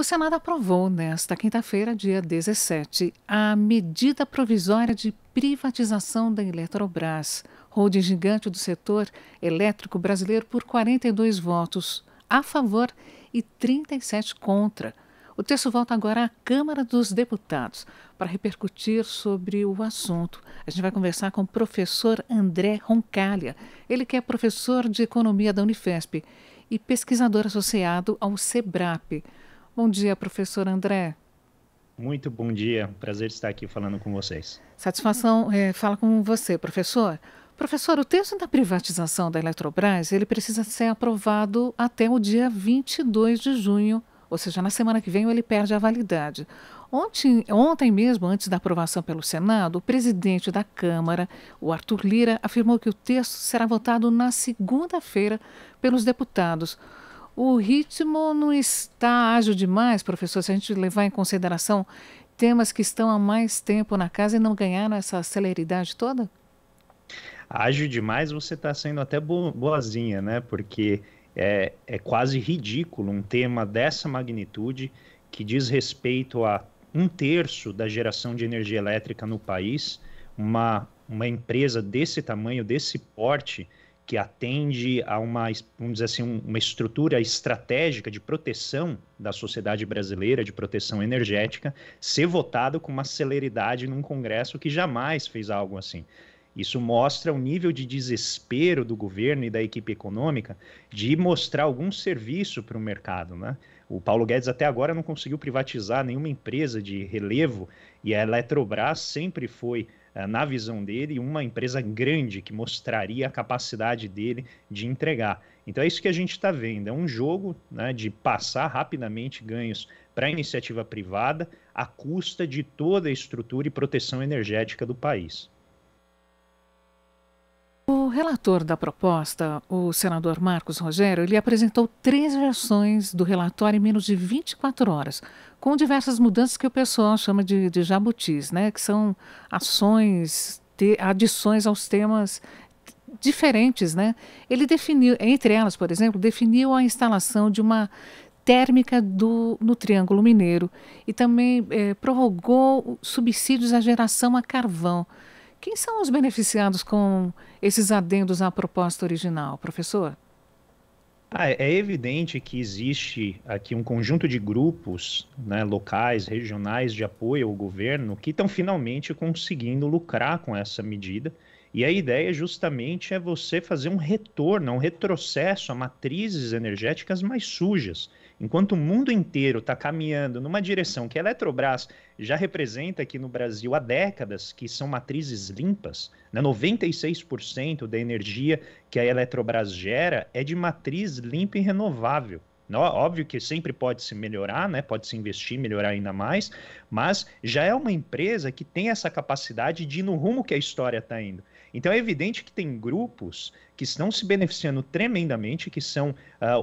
O Senado aprovou nesta quinta-feira, dia 17, a medida provisória de privatização da Eletrobras, holding gigante do setor elétrico brasileiro, por 42 votos a favor e 37 contra. O texto volta agora à Câmara dos Deputados para repercutir sobre o assunto. A gente vai conversar com o professor André Roncalha. Ele que é professor de Economia da Unifesp e pesquisador associado ao SEBRAP. Bom dia, professor André. Muito bom dia, prazer estar aqui falando com vocês. Satisfação é, fala com você, professor. Professor, o texto da privatização da Eletrobras, ele precisa ser aprovado até o dia 22 de junho, ou seja, na semana que vem ele perde a validade. Ontem, ontem mesmo, antes da aprovação pelo Senado, o presidente da Câmara, o Arthur Lira, afirmou que o texto será votado na segunda-feira pelos deputados o ritmo não está ágil demais, professor, se a gente levar em consideração temas que estão há mais tempo na casa e não ganharam essa celeridade toda? Ágil demais, você está sendo até boazinha, né? Porque é, é quase ridículo um tema dessa magnitude que diz respeito a um terço da geração de energia elétrica no país, uma, uma empresa desse tamanho, desse porte, que atende a uma, vamos dizer assim, uma estrutura estratégica de proteção da sociedade brasileira, de proteção energética, ser votado com uma celeridade num Congresso que jamais fez algo assim. Isso mostra o nível de desespero do governo e da equipe econômica de mostrar algum serviço para o mercado, né? O Paulo Guedes até agora não conseguiu privatizar nenhuma empresa de relevo e a Eletrobras sempre foi eh, na visão dele, uma empresa grande que mostraria a capacidade dele de entregar. Então é isso que a gente está vendo: é um jogo né, de passar rapidamente ganhos para a iniciativa privada à custa de toda a estrutura e proteção energética do país. O relator da proposta, o senador Marcos Rogério, ele apresentou três versões do relatório em menos de 24 horas, com diversas mudanças que o pessoal chama de, de jabutis, né? que são ações, adições aos temas diferentes. Né? Ele definiu, entre elas, por exemplo, definiu a instalação de uma térmica do, no Triângulo Mineiro e também eh, prorrogou subsídios à geração a carvão. Quem são os beneficiados com esses adendos à proposta original, professor? Ah, é, é evidente que existe aqui um conjunto de grupos né, locais, regionais de apoio ao governo que estão finalmente conseguindo lucrar com essa medida e a ideia justamente é você fazer um retorno, um retrocesso a matrizes energéticas mais sujas. Enquanto o mundo inteiro está caminhando numa direção que a Eletrobras já representa aqui no Brasil há décadas, que são matrizes limpas, né? 96% da energia que a Eletrobras gera é de matriz limpa e renovável. Óbvio que sempre pode se melhorar, né? pode se investir, melhorar ainda mais, mas já é uma empresa que tem essa capacidade de ir no rumo que a história está indo. Então é evidente que tem grupos que estão se beneficiando tremendamente, que são uh,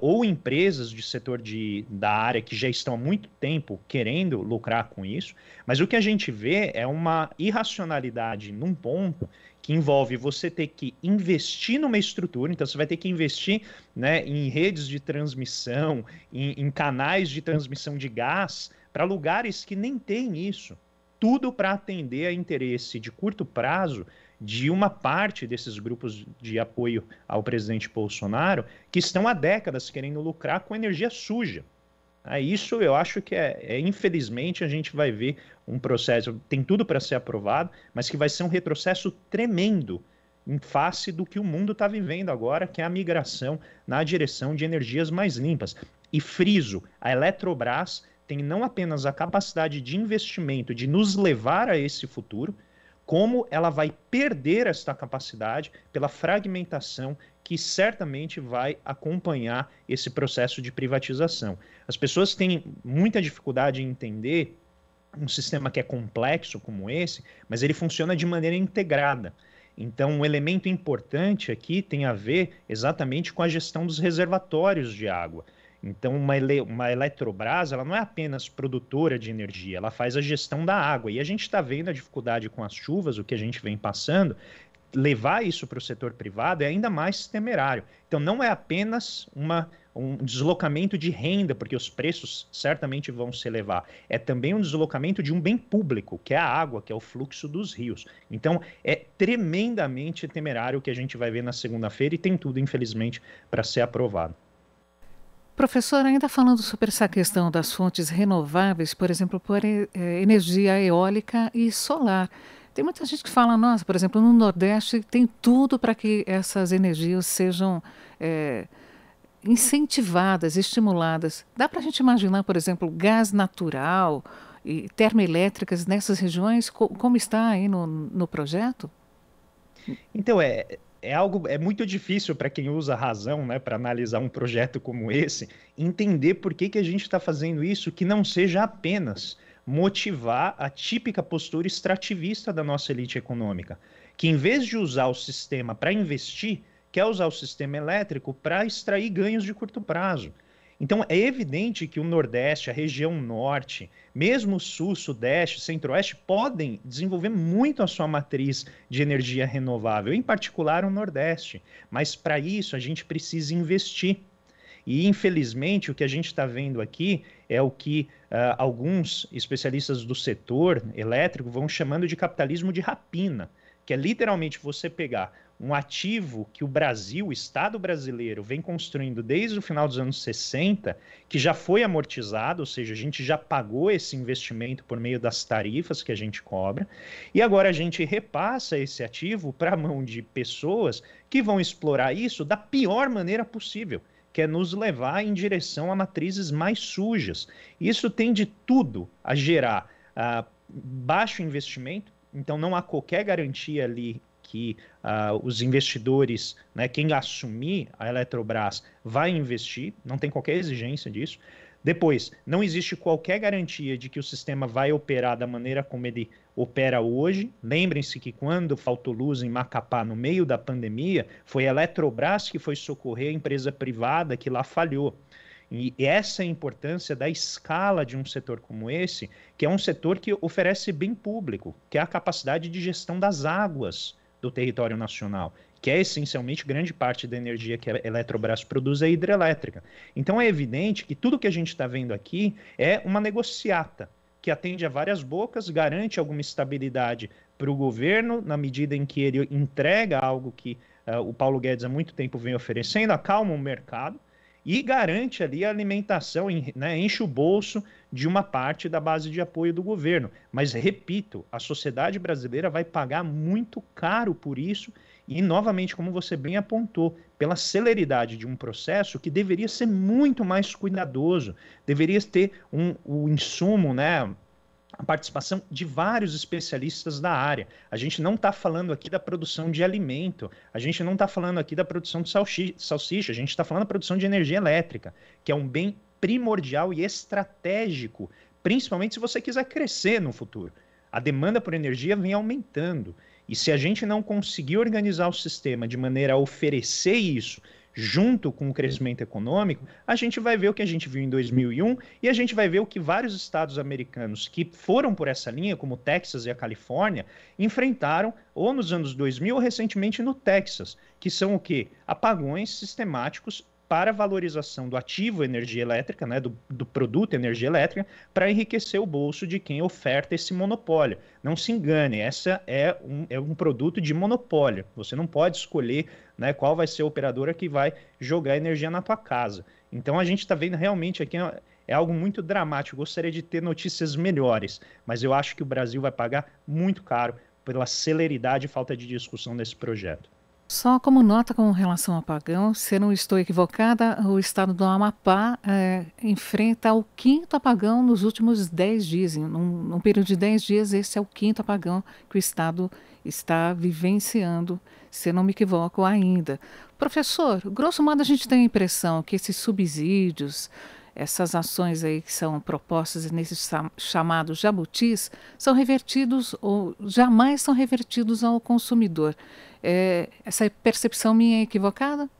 ou empresas de setor de, da área que já estão há muito tempo querendo lucrar com isso, mas o que a gente vê é uma irracionalidade num ponto que envolve você ter que investir numa estrutura, então você vai ter que investir né, em redes de transmissão, em, em canais de transmissão de gás para lugares que nem tem isso. Tudo para atender a interesse de curto prazo de uma parte desses grupos de apoio ao presidente Bolsonaro que estão há décadas querendo lucrar com energia suja. Ah, isso eu acho que é, é, infelizmente a gente vai ver um processo, tem tudo para ser aprovado, mas que vai ser um retrocesso tremendo em face do que o mundo está vivendo agora, que é a migração na direção de energias mais limpas. E friso, a Eletrobras tem não apenas a capacidade de investimento de nos levar a esse futuro, como ela vai perder esta capacidade pela fragmentação que certamente vai acompanhar esse processo de privatização. As pessoas têm muita dificuldade em entender um sistema que é complexo como esse, mas ele funciona de maneira integrada. Então, um elemento importante aqui tem a ver exatamente com a gestão dos reservatórios de água. Então, uma, ele, uma Eletrobras ela não é apenas produtora de energia, ela faz a gestão da água. E a gente está vendo a dificuldade com as chuvas, o que a gente vem passando. Levar isso para o setor privado é ainda mais temerário. Então, não é apenas uma um deslocamento de renda, porque os preços certamente vão se elevar. É também um deslocamento de um bem público, que é a água, que é o fluxo dos rios. Então, é tremendamente temerário o que a gente vai ver na segunda-feira e tem tudo, infelizmente, para ser aprovado. Professor, ainda falando sobre essa questão das fontes renováveis, por exemplo, por eh, energia eólica e solar. Tem muita gente que fala, nossa, por exemplo, no Nordeste tem tudo para que essas energias sejam é, incentivadas, estimuladas. Dá para a gente imaginar, por exemplo, gás natural e termoelétricas nessas regiões, co como está aí no, no projeto? Então, é, é algo é muito difícil para quem usa razão, né, para analisar um projeto como esse, entender por que, que a gente está fazendo isso que não seja apenas motivar a típica postura extrativista da nossa elite econômica, que em vez de usar o sistema para investir, quer usar o sistema elétrico para extrair ganhos de curto prazo. Então é evidente que o Nordeste, a região Norte, mesmo Sul, Sudeste, Centro-Oeste, podem desenvolver muito a sua matriz de energia renovável, em particular o Nordeste. Mas para isso a gente precisa investir. E infelizmente o que a gente está vendo aqui é o que uh, alguns especialistas do setor elétrico vão chamando de capitalismo de rapina, que é literalmente você pegar um ativo que o Brasil, o Estado brasileiro, vem construindo desde o final dos anos 60, que já foi amortizado, ou seja, a gente já pagou esse investimento por meio das tarifas que a gente cobra, e agora a gente repassa esse ativo para a mão de pessoas que vão explorar isso da pior maneira possível. Que é nos levar em direção a matrizes mais sujas. Isso tem de tudo a gerar uh, baixo investimento, então não há qualquer garantia ali que uh, os investidores, né, quem assumir a Eletrobras, vai investir, não tem qualquer exigência disso. Depois, não existe qualquer garantia de que o sistema vai operar da maneira como ele opera hoje. Lembrem-se que quando faltou luz em Macapá no meio da pandemia, foi a Eletrobras que foi socorrer a empresa privada que lá falhou. E essa é a importância da escala de um setor como esse, que é um setor que oferece bem público, que é a capacidade de gestão das águas do território nacional, que é essencialmente grande parte da energia que a Eletrobras produz é hidrelétrica. Então é evidente que tudo que a gente está vendo aqui é uma negociata que atende a várias bocas, garante alguma estabilidade para o governo, na medida em que ele entrega algo que uh, o Paulo Guedes há muito tempo vem oferecendo, acalma o mercado e garante ali a alimentação, né, enche o bolso de uma parte da base de apoio do governo. Mas, repito, a sociedade brasileira vai pagar muito caro por isso e, novamente, como você bem apontou, pela celeridade de um processo que deveria ser muito mais cuidadoso, deveria ter um, o insumo, né? a participação de vários especialistas da área. A gente não está falando aqui da produção de alimento, a gente não está falando aqui da produção de salsicha, a gente está falando da produção de energia elétrica, que é um bem primordial e estratégico, principalmente se você quiser crescer no futuro. A demanda por energia vem aumentando. E se a gente não conseguir organizar o sistema de maneira a oferecer isso junto com o crescimento econômico, a gente vai ver o que a gente viu em 2001 e a gente vai ver o que vários estados americanos que foram por essa linha, como Texas e a Califórnia, enfrentaram ou nos anos 2000 ou recentemente no Texas, que são o que? Apagões sistemáticos para valorização do ativo energia elétrica, né, do, do produto energia elétrica, para enriquecer o bolso de quem oferta esse monopólio. Não se engane, essa é um, é um produto de monopólio. Você não pode escolher né, qual vai ser a operadora que vai jogar energia na tua casa. Então a gente está vendo realmente aqui é algo muito dramático. Eu gostaria de ter notícias melhores, mas eu acho que o Brasil vai pagar muito caro pela celeridade e falta de discussão desse projeto. Só como nota com relação ao apagão, se não estou equivocada, o estado do Amapá é, enfrenta o quinto apagão nos últimos 10 dias. Num, num, período de 10 dias, esse é o quinto apagão que o estado está vivenciando, se não me equivoco ainda. Professor, grosso modo, a gente tem a impressão que esses subsídios, essas ações aí que são propostas nesses chamados jabutis são revertidos ou jamais são revertidos ao consumidor. É, essa percepção minha é equivocada?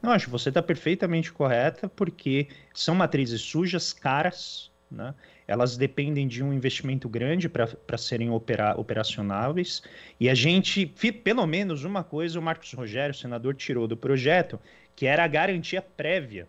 Não, acho que você está perfeitamente correta, porque são matrizes sujas, caras, né? elas dependem de um investimento grande para serem opera, operacionáveis. E a gente, pelo menos uma coisa, o Marcos Rogério, senador, tirou do projeto, que era a garantia prévia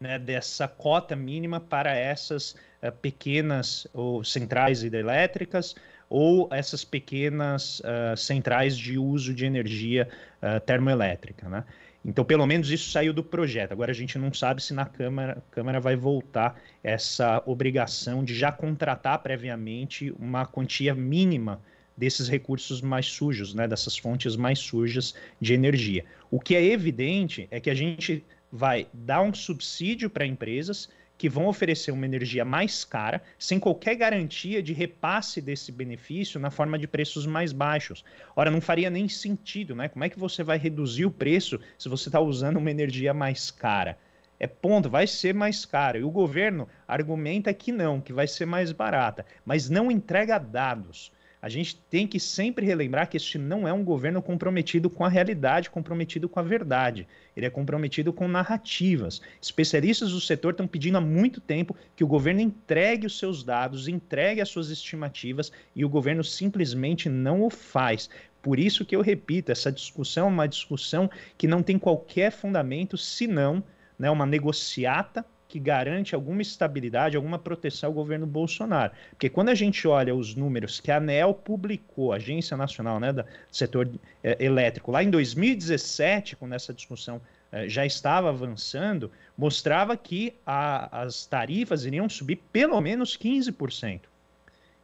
né, dessa cota mínima para essas uh, pequenas ou centrais hidrelétricas ou essas pequenas uh, centrais de uso de energia uh, termoelétrica, né? Então, pelo menos isso saiu do projeto. Agora a gente não sabe se na Câmara, Câmara vai voltar essa obrigação de já contratar previamente uma quantia mínima desses recursos mais sujos, né, dessas fontes mais sujas de energia. O que é evidente é que a gente vai dar um subsídio para empresas que vão oferecer uma energia mais cara, sem qualquer garantia de repasse desse benefício na forma de preços mais baixos. Ora, não faria nem sentido, né? Como é que você vai reduzir o preço se você está usando uma energia mais cara? É ponto, vai ser mais caro. E o governo argumenta que não, que vai ser mais barata, mas não entrega dados. A gente tem que sempre relembrar que este não é um governo comprometido com a realidade, comprometido com a verdade. Ele é comprometido com narrativas. Especialistas do setor estão pedindo há muito tempo que o governo entregue os seus dados, entregue as suas estimativas e o governo simplesmente não o faz. Por isso que eu repito, essa discussão é uma discussão que não tem qualquer fundamento senão né, uma negociata que garante alguma estabilidade, alguma proteção ao governo Bolsonaro. Porque quando a gente olha os números que a ANEL publicou, a Agência Nacional né, do Setor é, Elétrico, lá em 2017, quando essa discussão é, já estava avançando, mostrava que a, as tarifas iriam subir pelo menos 15%.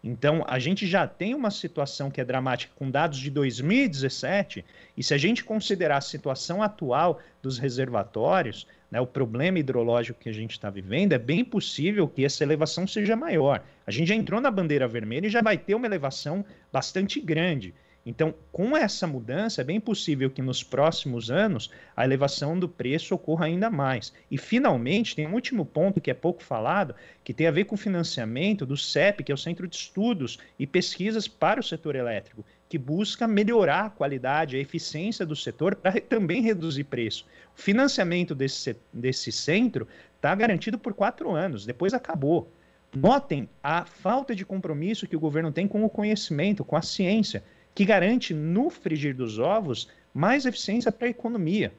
Então, a gente já tem uma situação que é dramática com dados de 2017, e se a gente considerar a situação atual dos reservatórios, né, o problema hidrológico que a gente está vivendo, é bem possível que essa elevação seja maior. A gente já entrou na bandeira vermelha e já vai ter uma elevação bastante grande. Então, com essa mudança, é bem possível que nos próximos anos a elevação do preço ocorra ainda mais. E, finalmente, tem um último ponto que é pouco falado, que tem a ver com o financiamento do CEP, que é o Centro de Estudos e Pesquisas para o Setor Elétrico, que busca melhorar a qualidade, a eficiência do setor para também reduzir preço. O financiamento desse, desse centro está garantido por quatro anos, depois acabou. Notem a falta de compromisso que o governo tem com o conhecimento, com a ciência que garante no frigir dos ovos mais eficiência para a economia.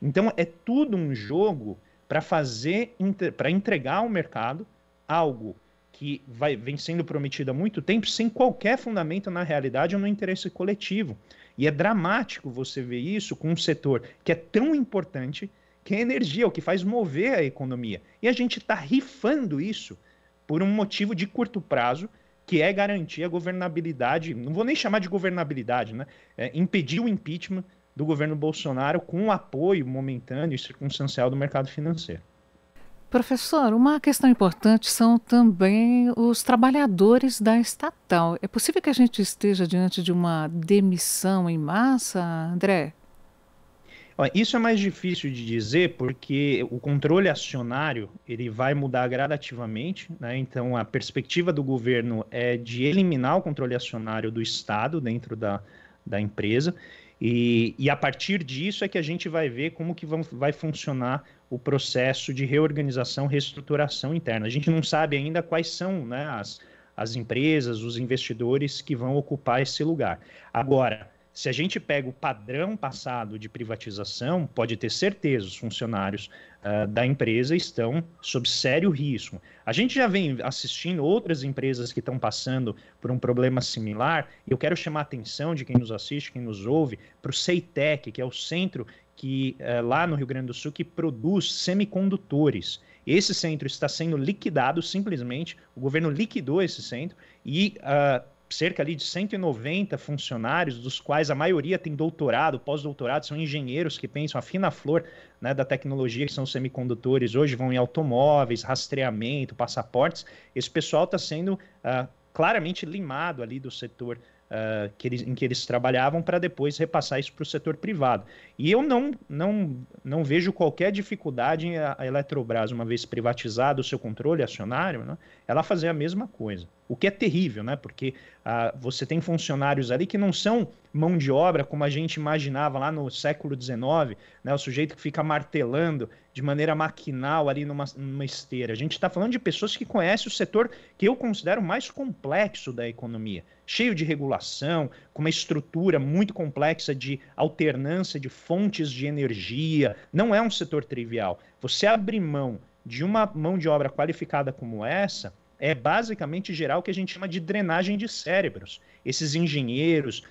Então é tudo um jogo para fazer, para entregar ao mercado algo que vai, vem sendo prometido há muito tempo sem qualquer fundamento na realidade ou no interesse coletivo. E é dramático você ver isso com um setor que é tão importante que é a energia, o que faz mover a economia. E a gente está rifando isso por um motivo de curto prazo que é garantir a governabilidade, não vou nem chamar de governabilidade, né? É impedir o impeachment do governo Bolsonaro com o apoio momentâneo e circunstancial do mercado financeiro. Professor, uma questão importante são também os trabalhadores da estatal. É possível que a gente esteja diante de uma demissão em massa, André? isso é mais difícil de dizer porque o controle acionário ele vai mudar gradativamente, né? Então a perspectiva do governo é de eliminar o controle acionário do Estado dentro da, da empresa e, e a partir disso é que a gente vai ver como que vão, vai funcionar o processo de reorganização, reestruturação interna. A gente não sabe ainda quais são né, as, as empresas, os investidores que vão ocupar esse lugar. Agora se a gente pega o padrão passado de privatização, pode ter certeza, os funcionários uh, da empresa estão sob sério risco. A gente já vem assistindo outras empresas que estão passando por um problema similar, e eu quero chamar a atenção de quem nos assiste, quem nos ouve, para o CEITEC, que é o centro que uh, lá no Rio Grande do Sul que produz semicondutores. Esse centro está sendo liquidado simplesmente, o governo liquidou esse centro e uh, cerca ali de 190 funcionários, dos quais a maioria tem doutorado, pós-doutorado, são engenheiros que pensam a fina flor né, da tecnologia, que são semicondutores, hoje vão em automóveis, rastreamento, passaportes. Esse pessoal está sendo uh, claramente limado ali do setor uh, que eles, em que eles trabalhavam para depois repassar isso para o setor privado. E eu não, não, não vejo qualquer dificuldade em a, a Eletrobras, uma vez privatizado o seu controle acionário, né, ela fazer a mesma coisa. O que é terrível, né? Porque uh, você tem funcionários ali que não são mão de obra como a gente imaginava lá no século XIX, né? O sujeito que fica martelando de maneira maquinal ali numa, numa esteira. A gente está falando de pessoas que conhecem o setor que eu considero mais complexo da economia, cheio de regulação, com uma estrutura muito complexa de alternância de fontes de energia. Não é um setor trivial. Você abrir mão de uma mão de obra qualificada como essa é basicamente gerar o que a gente chama de drenagem de cérebros. Esses engenheiros,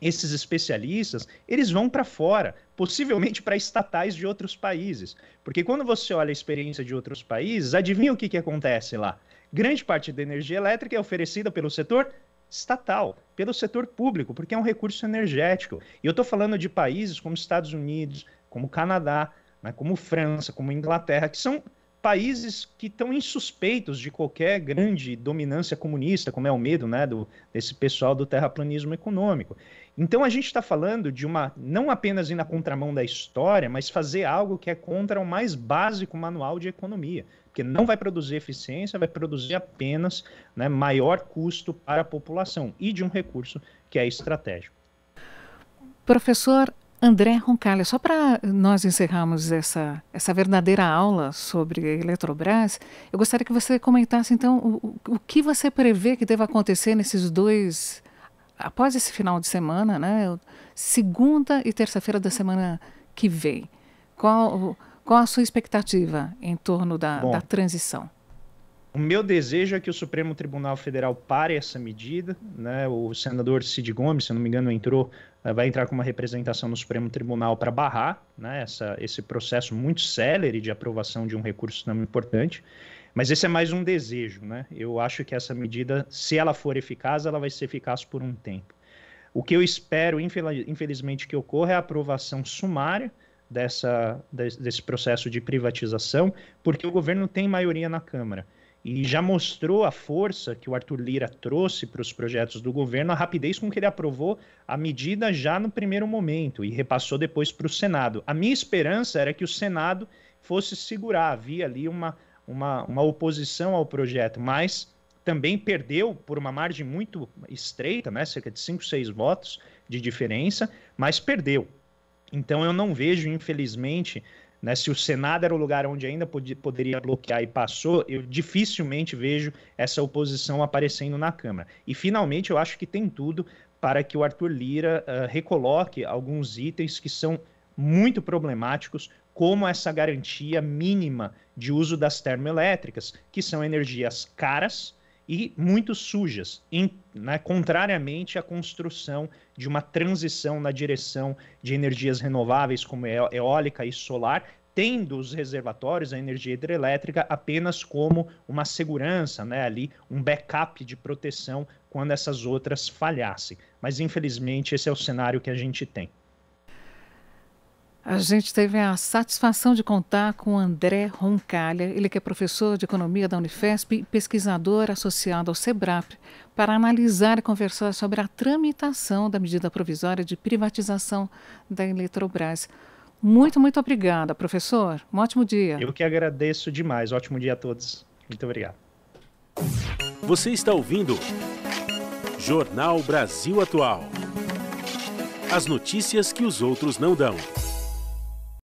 esses especialistas, eles vão para fora, possivelmente para estatais de outros países. Porque quando você olha a experiência de outros países, adivinha o que, que acontece lá? Grande parte da energia elétrica é oferecida pelo setor estatal, pelo setor público, porque é um recurso energético. E eu estou falando de países como Estados Unidos, como Canadá, né, como França, como Inglaterra, que são países que estão insuspeitos de qualquer grande dominância comunista, como é o medo né, do, desse pessoal do terraplanismo econômico. Então a gente está falando de uma não apenas ir na contramão da história, mas fazer algo que é contra o mais básico manual de economia, porque não vai produzir eficiência, vai produzir apenas né, maior custo para a população e de um recurso que é estratégico. Professor, André Roncalha, só para nós encerrarmos essa, essa verdadeira aula sobre Eletrobras, eu gostaria que você comentasse, então, o, o que você prevê que deva acontecer nesses dois, após esse final de semana, né, segunda e terça-feira da semana que vem. Qual, qual a sua expectativa em torno da, Bom, da transição? O meu desejo é que o Supremo Tribunal Federal pare essa medida. Né? O senador Cid Gomes, se não me engano, entrou, eh, vai entrar com uma representação no Supremo Tribunal para barrar né? Essa, esse processo muito célere de aprovação de um recurso tão importante. Mas esse é mais um desejo. Né? Eu acho que essa medida, se ela for eficaz, ela vai ser eficaz por um tempo. O que eu espero, infelizmente, que ocorra é a aprovação sumária dessa, desse processo de privatização, porque o governo tem maioria na Câmara e já mostrou a força que o Arthur Lira trouxe para os projetos do governo, a rapidez com que ele aprovou a medida já no primeiro momento e repassou depois para o Senado. A minha esperança era que o Senado fosse segurar, havia ali uma, uma, uma oposição ao projeto, mas também perdeu por uma margem muito estreita, né, cerca de 5, 6 votos de diferença, mas perdeu. Então eu não vejo, infelizmente, né? Se o Senado era o lugar onde ainda poderia bloquear e passou, eu dificilmente vejo essa oposição aparecendo na Câmara. E, finalmente, eu acho que tem tudo para que o Arthur Lira uh, recoloque alguns itens que são muito problemáticos, como essa garantia mínima de uso das termoelétricas, que são energias caras e muito sujas, em, né, contrariamente à construção de uma transição na direção de energias renováveis como é, eólica e solar, tendo os reservatórios, a energia hidrelétrica, apenas como uma segurança, né, ali, um backup de proteção quando essas outras falhassem. Mas, infelizmente, esse é o cenário que a gente tem. A gente teve a satisfação de contar com André Roncalha, ele que é professor de economia da Unifesp e pesquisador associado ao SEBRAP, para analisar e conversar sobre a tramitação da medida provisória de privatização da Eletrobras. Muito, muito obrigada, professor. Um ótimo dia. Eu que agradeço demais. Ótimo dia a todos. Muito obrigado. Você está ouvindo Jornal Brasil Atual. As notícias que os outros não dão.